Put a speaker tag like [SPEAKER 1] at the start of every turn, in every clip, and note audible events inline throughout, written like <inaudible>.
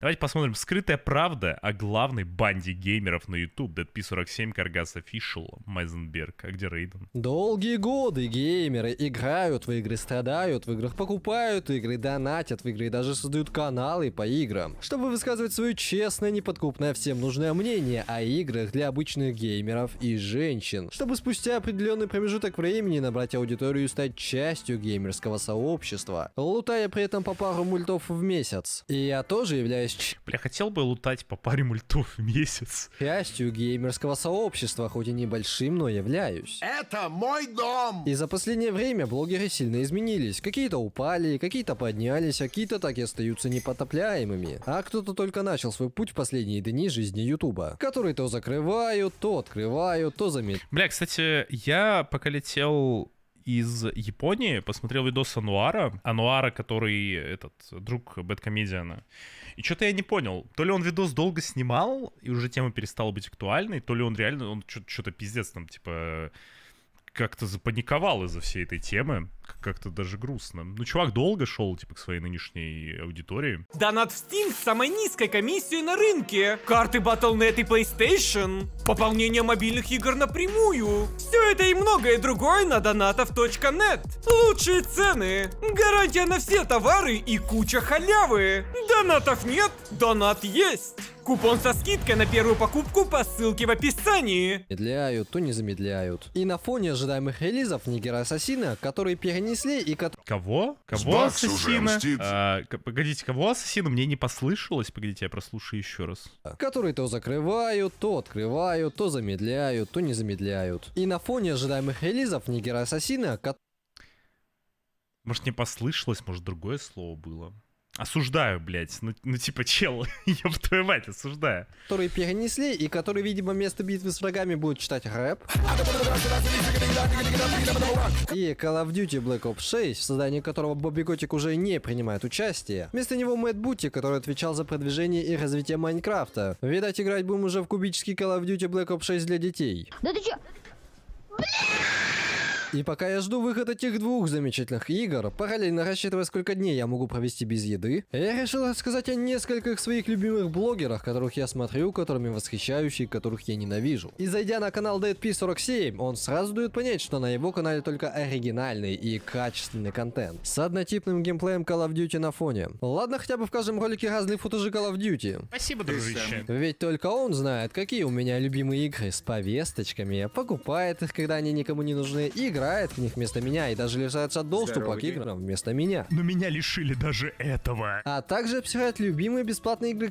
[SPEAKER 1] Давайте посмотрим «Скрытая правда» о главной банде геймеров на YouTube. DP47, Каргас Official, Майзенберг. А где Рейден?
[SPEAKER 2] Долгие годы геймеры играют в игры, страдают в играх, покупают игры, донатят в игры и даже создают каналы по играм, чтобы высказывать свое честное, неподкупное всем нужное мнение о играх для обычных геймеров и женщин, чтобы спустя определенный промежуток времени набрать аудиторию и стать частью геймерского сообщества, лутая при этом по пару мультов в месяц. И я тоже являюсь часть... Бля, хотел бы лутать по паре мультов в месяц. Частью геймерского сообщества, хоть и небольшим, но являюсь. Это мой дом! И за последнее время блогеры сильно изменились. Какие-то упали, какие-то поднялись, а какие-то так и остаются непотопляемыми. А кто-то только начал свой путь в последние дни жизни Ютуба, который то закрывают, то открывают, то заметят.
[SPEAKER 1] Бля, кстати, я пока летел из Японии, посмотрел видос Ануара, Ануара, который этот друг Бэткомедиана. И что-то я не понял, то ли он видос долго снимал, и уже тема перестала быть актуальной, то ли он реально, он что-то пиздец там, типа как-то запаниковал из-за всей этой темы. Как-то даже грустно. Ну, чувак долго шел, типа, к своей нынешней аудитории. Донат в Steam с самой низкой комиссией на рынке. Карты Battle.net и PlayStation. Пополнение мобильных игр напрямую. Все это и многое другое на донатов.нет. Лучшие цены. Гарантия на все товары и куча халявы. Донатов нет, донат есть. Купон со скидкой на первую покупку по ссылке в описании.
[SPEAKER 2] Медляют, то не замедляют. И на фоне ожидаемых релизов Нигера Ассасина, которые перенесли и... Кого? Кого Ассасина?
[SPEAKER 1] А, погодите, кого Ассасина? Мне не послышалось. Погодите, я прослушаю еще раз.
[SPEAKER 2] Которые то закрывают, то открывают, то замедляют, то не замедляют. И на фоне ожидаемых релизов Нигера Ассасина,
[SPEAKER 1] Может, не послышалось, может, другое слово было. Осуждаю, блядь. Ну, ну типа, чел, я <laughs> в твою мать, осуждаю.
[SPEAKER 2] Которые перенесли, и которые, видимо, место битвы с врагами будут читать рэп. И Call of Duty Black Ops 6, в создании которого Бобби Готик уже не принимает участие. Вместо него Мэтт Бутти, который отвечал за продвижение и развитие Майнкрафта. Видать, играть будем уже в кубический Call of Duty Black Ops 6 для детей.
[SPEAKER 1] Да ты чё? Блин!
[SPEAKER 2] И пока я жду выход этих двух замечательных игр, параллельно рассчитывая, сколько дней я могу провести без еды, я решил рассказать о нескольких своих любимых блогерах, которых я смотрю, которыми восхищаюсь и которых я ненавижу. И зайдя на канал DeadP47, он сразу дает понять, что на его канале только оригинальный и качественный контент. С однотипным геймплеем Call of Duty на фоне. Ладно, хотя бы в каждом ролике разные футажи Call of Duty. Спасибо, дружище. Ведь только он знает, какие у меня любимые игры с повесточками, покупает их, когда они никому не нужны, и играет в них вместо меня и даже лишается доступа Здоровье. к играм вместо меня. Но меня лишили даже этого. А также обсирает любимые бесплатные игры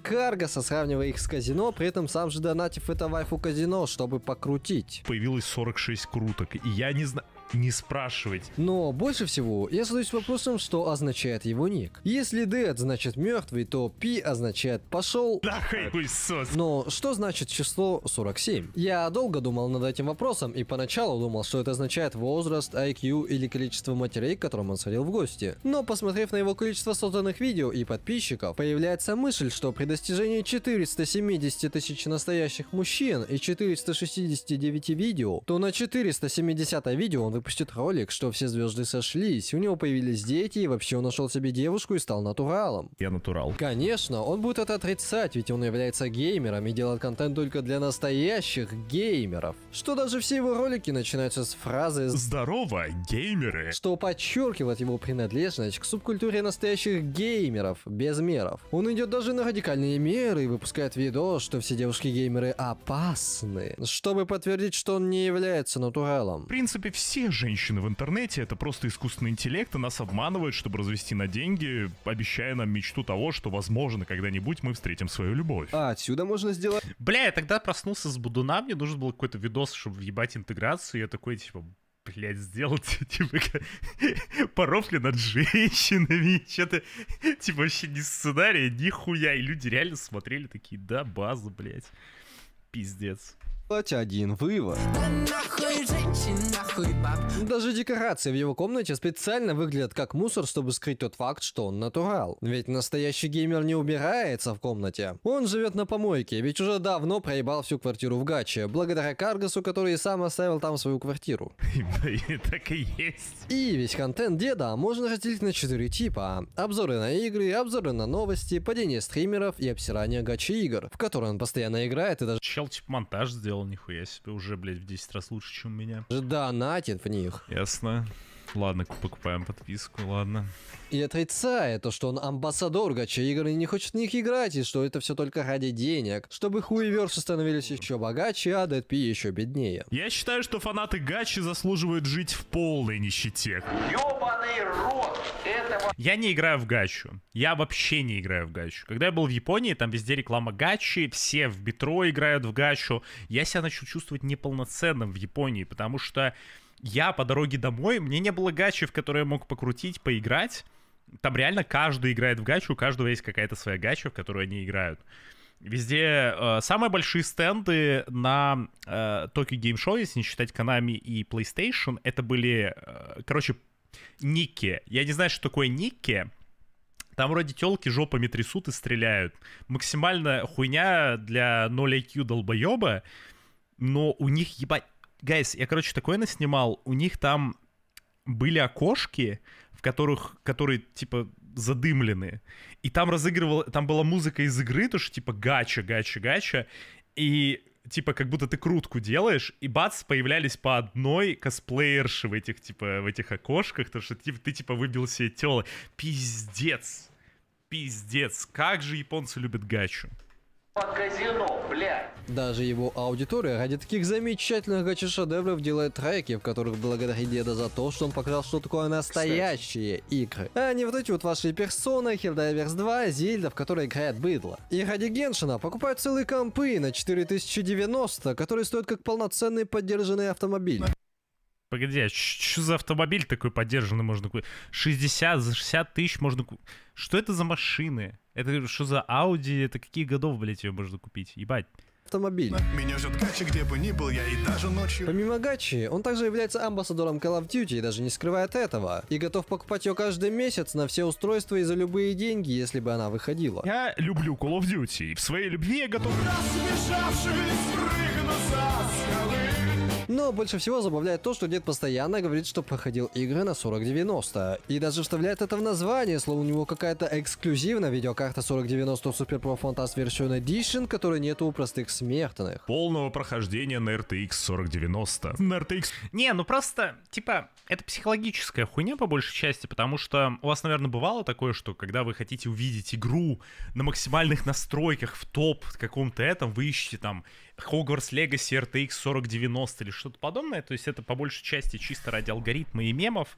[SPEAKER 2] со сравнивая их с казино, при этом сам же донатив это вайфу казино, чтобы покрутить. Появилось 46 круток, и я не знаю не спрашивать. Но больше всего я задаюсь вопросом, что означает его ник. Если Dead значит мертвый, то P означает пошел. Да хуй сос. Но что значит число 47? Я долго думал над этим вопросом и поначалу думал, что это означает возраст, IQ или количество матерей, к которым он сходил в гости. Но посмотрев на его количество созданных видео и подписчиков, появляется мысль, что при достижении 470 тысяч настоящих мужчин и 469 видео, то на 470 видео он выпустит ролик, что все звезды сошлись, у него появились дети, и вообще он нашел себе девушку и стал натуралом. Я натурал. Конечно, он будет это отрицать, ведь он является геймером и делает контент только для настоящих геймеров. Что даже все его ролики начинаются с фразы «Здорово, геймеры!», что подчеркивает его принадлежность к субкультуре настоящих геймеров, без меров. Он идет даже на радикальные меры и выпускает видос, что все девушки-геймеры опасны, чтобы подтвердить, что он не является натуралом. В
[SPEAKER 1] принципе, все женщины в интернете — это просто искусственный интеллект, и нас обманывают, чтобы развести на деньги, обещая нам мечту того, что, возможно, когда-нибудь мы встретим свою любовь. А отсюда можно сделать... Бля, я тогда проснулся с Будуна, мне нужен был какой-то видос, чтобы въебать интеграцию, я такой, типа, блядь, сделать, <laughs> типа, порофли над женщинами, <laughs> что-то, типа, вообще не сценария, нихуя, и люди реально смотрели такие, да, база, блядь, пиздец
[SPEAKER 2] сделать один вывод. Даже декорации в его комнате специально выглядят как мусор, чтобы скрыть тот факт, что он натурал. Ведь настоящий геймер не убирается в комнате. Он живет на помойке, ведь уже давно проебал всю квартиру в гаче, благодаря Каргасу, который и сам оставил там свою квартиру. Так и есть. И весь контент деда можно разделить на четыре типа. Обзоры на игры, обзоры на новости, падение стримеров и обсирание гачи игр, в которые он постоянно играет и даже... Чел типа, монтаж сделал сделал, нихуя себе, уже, блядь, в
[SPEAKER 1] 10 раз лучше, чем у меня.
[SPEAKER 2] Да, натин в них. Ясно. Ладно, покупаем подписку, ладно. И отрицает то, что он амбассадор гача игр и не хочет в них играть, и что это все только ради денег, чтобы хуеверсы становились еще богаче, а Дэдпи еще беднее.
[SPEAKER 1] Я считаю, что фанаты гачи заслуживают жить в полной нищете.
[SPEAKER 2] Ёбаный рот!
[SPEAKER 1] Я не играю в гачу. Я вообще не играю в гачу. Когда я был в Японии, там везде реклама гачи, все в метро играют в гачу. Я себя начал чувствовать неполноценным в Японии, потому что я по дороге домой, мне не было гачи, в которой я мог покрутить, поиграть. Там реально каждый играет в гачу, у каждого есть какая-то своя гача, в которую они играют. Везде э, самые большие стенды на э, Tokyo Game Show, если не считать Konami и PlayStation, это были, э, короче, Нике. Я не знаю, что такое Нике. Там вроде телки жопами трясут и стреляют. Максимально хуйня для 0 IQ долбоеба. Но у них ебать... Гайс, я, короче, такое наснимал. У них там были окошки, в которых, которые, типа, задымлены. И там разыгрывал, там была музыка из игры, то что, типа, гача, гача, гача. И типа, как будто ты крутку делаешь, и бац, появлялись по одной косплеерши в этих, типа, в этих окошках, потому что типа ты типа,
[SPEAKER 2] выбил себе тело.
[SPEAKER 1] Пиздец. Пиздец. Как же японцы любят гачу.
[SPEAKER 2] По казино, блядь. Даже его аудитория ради таких замечательных гачи-шедевров делает треки, в которых благодарит деда за то, что он показал, что такое настоящие Кстати. игры. А не вот эти вот ваши персоны, Helldivers 2, Зельда, в которой играет быдло. И ради Геншина покупают целые компы на 4090, которые стоят как полноценный поддержанный автомобиль.
[SPEAKER 1] Погоди, а что за автомобиль такой поддержанный можно купить? 60, за 60 тысяч можно купить. Что это за машины? Это что за Audi? Это
[SPEAKER 2] какие годов, блядь, ее можно купить? Ебать автомобиль. Меня ждет Гачи, где бы ни был я и даже ночью. Помимо Гачи, он также является амбассадором Call of Duty и даже не скрывает этого. И готов покупать ее каждый месяц на все устройства и за любые деньги, если бы она выходила. Я люблю Call of Duty и в своей любви я готов...
[SPEAKER 1] Рассмешавшись, прыгну со скалы.
[SPEAKER 2] Но больше всего забавляет то, что дед постоянно говорит, что проходил игры на 4090. И даже вставляет это в название, словно у него какая-то эксклюзивная видеокарта 4090 Super Pro Fantas Version Edition, которой нету у простых смертных.
[SPEAKER 1] Полного прохождения на RTX 4090. На RTX... Не, ну просто, типа, это психологическая хуйня по большей части, потому что у вас, наверное, бывало такое, что когда вы хотите увидеть игру на максимальных настройках в топ каком-то этом, вы ищете там Hogwarts Legacy RTX 4090 или что-то подобное. То есть это по большей части чисто ради алгоритма и мемов.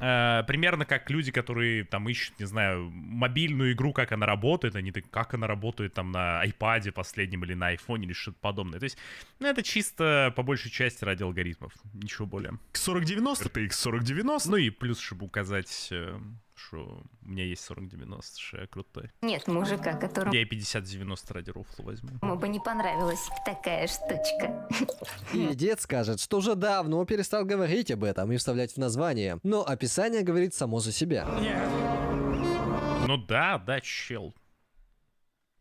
[SPEAKER 1] Э, примерно как люди, которые там ищут, не знаю, мобильную игру, как она работает, они так, как она работает там на iPad последнем или на iPhone или что-то подобное. То есть, ну, это чисто по большей части ради алгоритмов, ничего более. 4090? RTX 4090? Ну и плюс, чтобы указать э, что у меня есть 40-90, что я крутой. Нет мужика, который Я и
[SPEAKER 2] 50-90
[SPEAKER 1] ради руфла возьму. Ему бы не понравилась такая штучка. И дед
[SPEAKER 2] скажет, что уже давно перестал говорить об этом и вставлять в название. Но описание говорит само за себя. Нет.
[SPEAKER 1] Ну да, да, чел.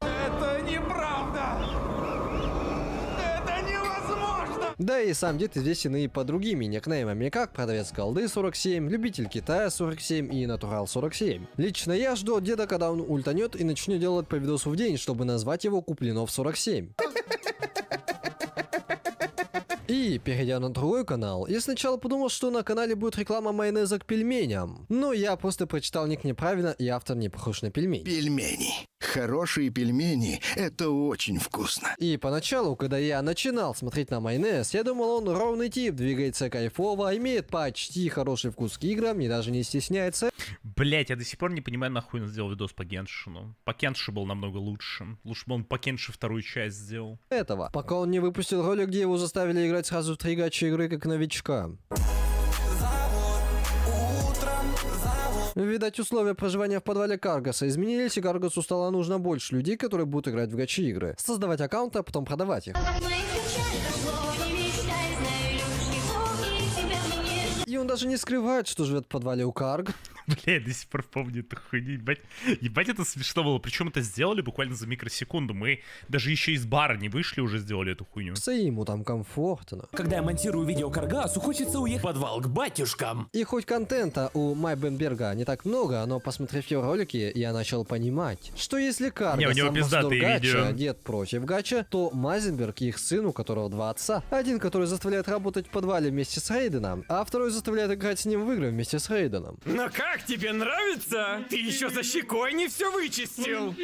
[SPEAKER 2] Это неправда. Да и сам дед известен и по другими никнеймами, как продавец голды 47, любитель Китая 47 и натурал 47. Лично я жду от деда, когда он ультанет и начнет делать по видосу в день, чтобы назвать его Куплинов 47. И, перейдя на другой канал, я сначала подумал, что на канале будет реклама майонеза к пельменям. Но я просто прочитал ник неправильно, и автор не похож на пельмени. Пельмени. Хорошие пельмени – это очень вкусно. И поначалу, когда я начинал смотреть на майонез, я думал, он ровный тип, двигается кайфово, имеет почти хороший вкус к играм и даже не стесняется.
[SPEAKER 1] Блять, я до сих пор не понимаю, нахуй он сделал видос по Геншину. По Кенши был намного лучше. Лучше бы он по Кенши вторую часть сделал.
[SPEAKER 2] Этого. Пока он не выпустил ролик, где его заставили играть сразу в три гачи игры как новичка. Видать, условия проживания в подвале Каргаса изменились, и Каргасу стало нужно больше людей, которые будут играть в гачи-игры. Создавать аккаунты, а потом продавать их. И он даже не скрывает, что живет в подвале у Карг.
[SPEAKER 1] <laughs> Бля, я до сих пор помню эту хуйню, ебать. Ебать, это смешно было. Причем это сделали буквально за микросекунду. Мы даже еще из бара не вышли, уже сделали эту хуйню.
[SPEAKER 2] Все ему там комфортно. Когда
[SPEAKER 1] я монтирую видео Каргасу, хочется уехать в подвал к батюшкам.
[SPEAKER 2] И хоть контента у Майбенберга не так много, но посмотрев его ролики, я начал понимать, что если Каргас не, у него пиздатые Гача, дед против Гача, то Майзенберг и их сын, у которого два отца. Один, который заставляет работать в подвале вместе с Рейденом, а второй заставляет играть с ним в игры вместе с Рейденом. Но как
[SPEAKER 1] как тебе нравится? Ты еще за щекой не все вычистил.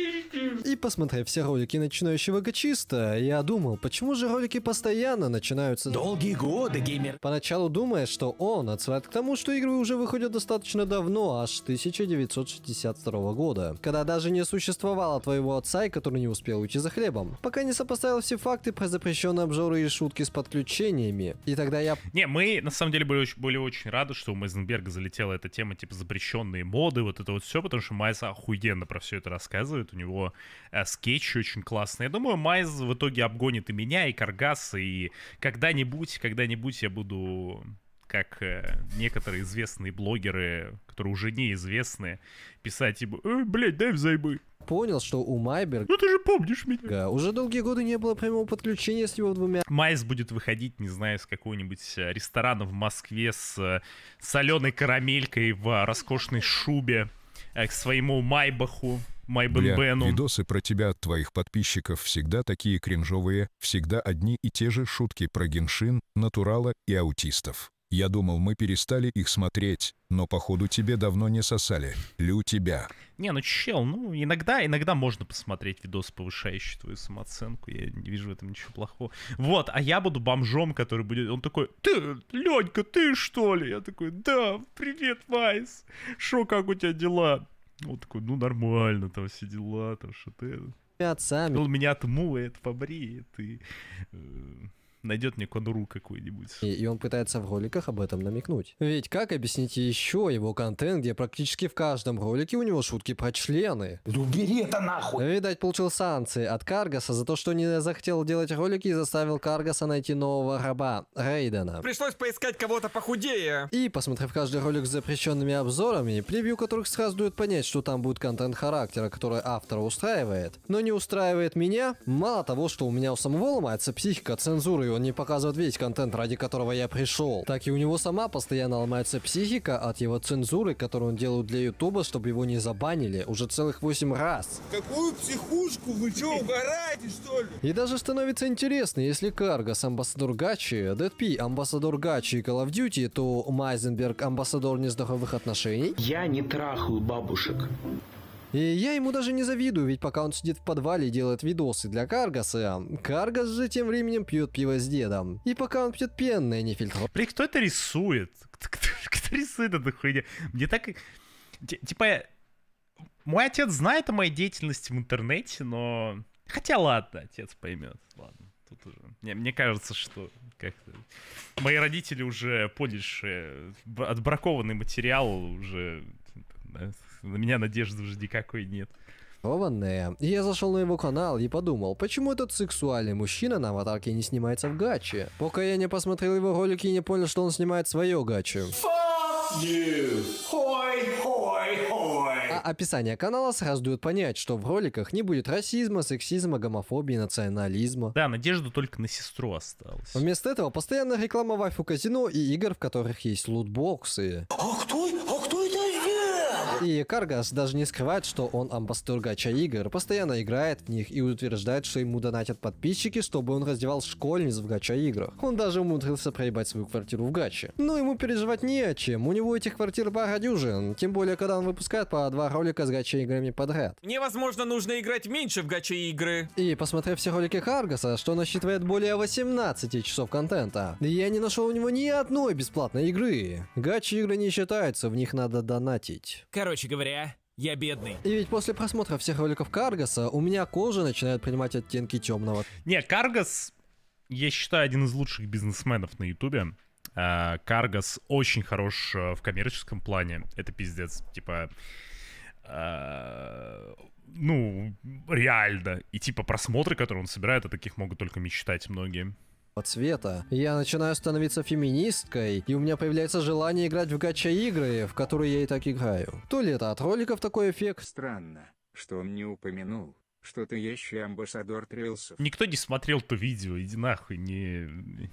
[SPEAKER 2] И посмотрев все ролики начинающего гачиста, я думал, почему же ролики постоянно начинаются... Долгие годы, геймер. Поначалу думая, что он отсылает к тому, что игры уже выходят достаточно давно, аж 1962 года. Когда даже не существовало твоего отца, и который не успел уйти за хлебом. Пока не сопоставил все факты про запрещенные обжоры и шутки с подключениями. И тогда я...
[SPEAKER 1] Не, мы на самом деле были, были очень рады, что у Мейзенберга залетела эта тема, типа, запрещенных посвященные моды, вот это вот все, потому что Майз охуенно про все это рассказывает, у него э, скетчи очень классные. Я думаю, Майз в итоге обгонит и меня, и Каргаса, и когда-нибудь, когда-нибудь я буду как э, некоторые известные блогеры, которые уже неизвестны, писать ему, э,
[SPEAKER 2] блядь, дай взаймы. Понял, что у Майберга. Ну ты же
[SPEAKER 1] помнишь меня. уже долгие годы не было прямого подключения с него двумя... Майс будет выходить, не знаю, с какого-нибудь э, ресторана в Москве с э, соленой карамелькой в роскошной шубе к своему Майбаху. Бену. Видосы про тебя от твоих подписчиков всегда такие кринжовые, всегда одни и те же шутки про геншин, натурала и аутистов. Я думал, мы перестали их смотреть, но походу тебе давно
[SPEAKER 2] не сосали. Лю тебя.
[SPEAKER 1] Не, ну чел, ну иногда, иногда можно посмотреть видос, повышающий твою самооценку. Я не вижу в этом ничего плохого. Вот, а я буду бомжом, который будет... Он такой, ты, Ленька, ты что ли? Я такой, да, привет, Вайс. Шо, как у тебя дела? Он такой, ну нормально, там все дела, там что-то. Сами. Он
[SPEAKER 2] меня отмывает, побреет и найдет мне конуру какую-нибудь. И, и он пытается в роликах об этом намекнуть. Ведь как объяснить еще его контент, где практически в каждом ролике у него шутки про члены? Да убери это нахуй! Видать, получил санкции от Каргаса за то, что не захотел делать ролики и заставил Каргаса найти нового раба, Рейдена. Пришлось поискать кого-то похудее. И, посмотрев каждый ролик с запрещенными обзорами, превью которых сразу дают понять, что там будет контент характера, который автора устраивает, но не устраивает меня, мало того, что у меня у самого ломается психика, цензура и он не показывает весь контент, ради которого я пришел. Так и у него сама постоянно ломается психика от его цензуры, которую он делает для Ютуба, чтобы его не забанили уже целых 8 раз.
[SPEAKER 1] Какую психушку? Вы что, угораете,
[SPEAKER 2] что ли? И даже становится интересно, если Каргас амбассадор Гачи, Дэдпи амбассадор Гачи и Call of Duty, то Майзенберг амбассадор нездоровых отношений. Я не трахаю бабушек. И я ему даже не завидую, ведь пока он сидит в подвале и делает видосы для Каргаса, Каргас же тем временем пьет пиво с дедом. И пока он пьет пенное, не фильтров. Блин, кто это рисует? Кто,
[SPEAKER 1] кто, рисует эту
[SPEAKER 2] хуйню? Мне так...
[SPEAKER 1] Типа, мой отец знает о моей деятельности в интернете, но... Хотя ладно, отец поймет. Ладно, тут уже... Не, мне кажется, что как-то... Мои родители уже поняли, что отбракованный материал уже на меня надежды уже никакой нет.
[SPEAKER 2] Ованная. Я зашел на его канал и подумал, почему этот сексуальный мужчина на аватарке не снимается в гаче? Пока я не посмотрел его ролики и не понял, что он снимает свое гаче. А описание канала сразу дает понять, что в роликах не будет расизма, сексизма, гомофобии, национализма. Да, надежда только на сестру осталась. Вместо этого постоянно реклама вайфу казино и игр, в которых есть лутбоксы. О, и Каргас даже не скрывает, что он амбассадор гача игр, постоянно играет в них и утверждает, что ему донатят подписчики, чтобы он раздевал школьниц в гача играх. Он даже умудрился проебать свою квартиру в гаче. Но ему переживать не о чем, у него этих квартир пара дюжин, тем более, когда он выпускает по два ролика с гача играми подряд. Мне, возможно, нужно играть меньше в гача игры. И посмотрев все ролики Каргаса, что насчитывает более 18 часов контента, я не нашел у него ни одной бесплатной игры. Гача игры не считаются, в них надо донатить.
[SPEAKER 1] Короче, Короче говоря, я бедный.
[SPEAKER 2] И ведь после просмотра всех роликов Каргаса у меня кожа начинает принимать оттенки темного. Не, Каргас, я считаю, один из лучших бизнесменов на
[SPEAKER 1] Ютубе. А, Каргас очень хорош э, в коммерческом плане. Это пиздец. Типа, а, ну, реально. И типа просмотры, которые он собирает, о таких могут только мечтать многие цвета.
[SPEAKER 2] Я начинаю становиться феминисткой, и у меня появляется желание играть в гача-игры, в которые я и так играю. То ли это от роликов такой эффект. Странно, что он не упомянул, что ты еще амбассадор Трилсов.
[SPEAKER 1] Никто не смотрел то видео, иди нахуй, не,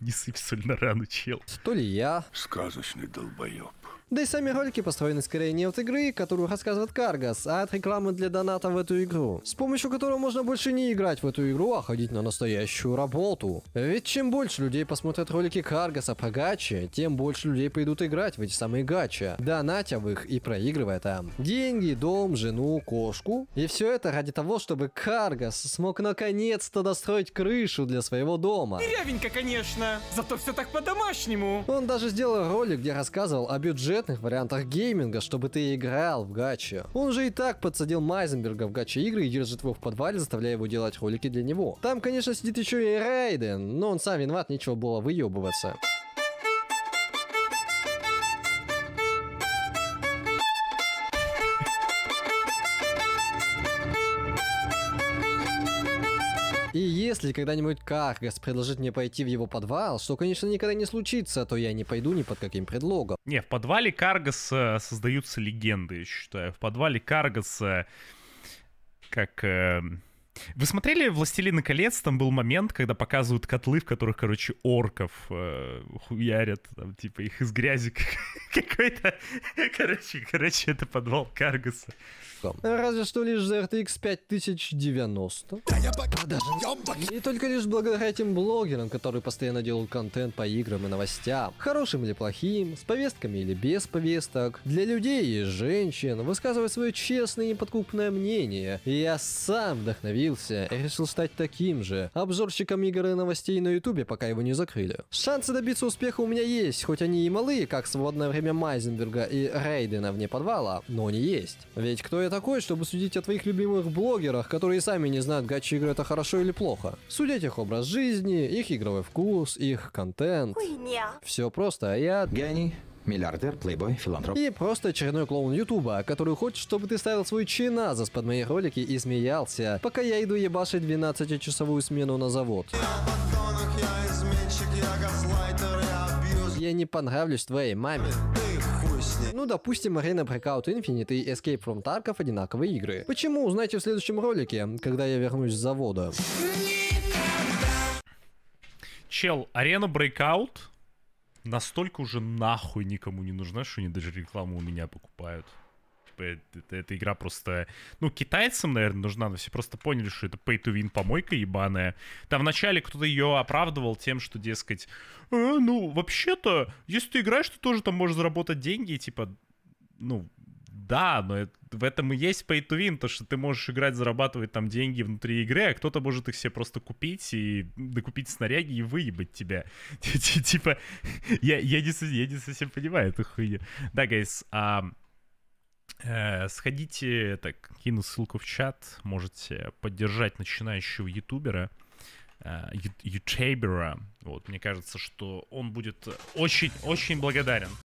[SPEAKER 1] не сыпь
[SPEAKER 2] соль на рану, чел. То ли я... Сказочный долбоеб. Да и сами ролики построены скорее не от игры, которую рассказывает Каргас, а от рекламы для доната в эту игру, с помощью которого можно больше не играть в эту игру, а ходить на настоящую работу. Ведь чем больше людей посмотрят ролики Каргаса по гаче, тем больше людей пойдут играть в эти самые гачи, донатя в их и проигрывая там. Деньги, дом, жену, кошку. И все это ради того, чтобы Каргас смог наконец-то достроить крышу для своего дома.
[SPEAKER 1] Деревенька, конечно, зато все
[SPEAKER 2] так по-домашнему. Он даже сделал ролик, где рассказывал о бюджете бюджетных вариантах гейминга, чтобы ты играл в гачи. Он же и так подсадил Майзенберга в гачи игры и держит его в подвале, заставляя его делать ролики для него. Там, конечно, сидит еще и Райден, но он сам виноват, нечего было выебываться. если когда-нибудь Каргас предложит мне пойти в его подвал, что, конечно, никогда не случится, а то я не пойду ни под каким предлогом.
[SPEAKER 1] Не, в подвале Каргаса создаются легенды, я считаю. В подвале Каргаса, как... Э вы смотрели «Властелина колец»? Там был момент, когда показывают котлы, в которых, короче, орков э, хуярят. Там, типа, их из грязи <laughs> какой-то... Короче,
[SPEAKER 2] короче, это подвал Каргаса. Разве что лишь за RTX 5090. И только лишь благодаря этим блогерам, которые постоянно делают контент по играм и новостям. Хорошим или плохим, с повестками или без повесток. Для людей и женщин высказывать свое честное и неподкупное мнение. И я сам вдохновил вдохновился и решил стать таким же, обзорщиком игр и новостей на ютубе, пока его не закрыли. Шансы добиться успеха у меня есть, хоть они и малые, как свободное время Майзенберга и Рейдена вне подвала, но они есть. Ведь кто я такой, чтобы судить о твоих любимых блогерах, которые сами не знают, гачи игры это хорошо или плохо? Судить их образ жизни, их игровой вкус, их контент. Хуйня. Все просто, а я... Гений. Миллиардер, плейбой, филантроп. И просто очередной клоун Ютуба, который хочет, чтобы ты ставил свой чиназ под мои ролики и смеялся, пока я иду ебашить 12-часовую смену на завод. Я не понравлюсь твоей маме. Ну, допустим, Arena Breakout Infinite и Escape from Tarkov одинаковые игры. Почему, узнаете в следующем ролике, когда я вернусь с завода. Чел, Арена Breakout
[SPEAKER 1] настолько уже нахуй никому не нужна, что они даже рекламу у меня покупают. Типа, это, эта игра просто... Ну, китайцам, наверное, нужна, но все просто поняли, что это pay to win помойка ебаная. Там вначале кто-то ее оправдывал тем, что, дескать, э, ну, вообще-то, если ты играешь, ты тоже там можешь заработать деньги, типа, ну, да, но в этом и есть pay to win, то, что ты можешь играть, зарабатывать там деньги внутри игры, а кто-то может их себе просто купить и докупить снаряги и выебать тебя. <laughs> Типа, я, я, не, совсем понимаю эту хуйню. Да, гайс, э, сходите, так, кину ссылку в чат, можете поддержать начинающего ютубера э, ютубера. Вот, мне кажется, что он будет очень-очень благодарен.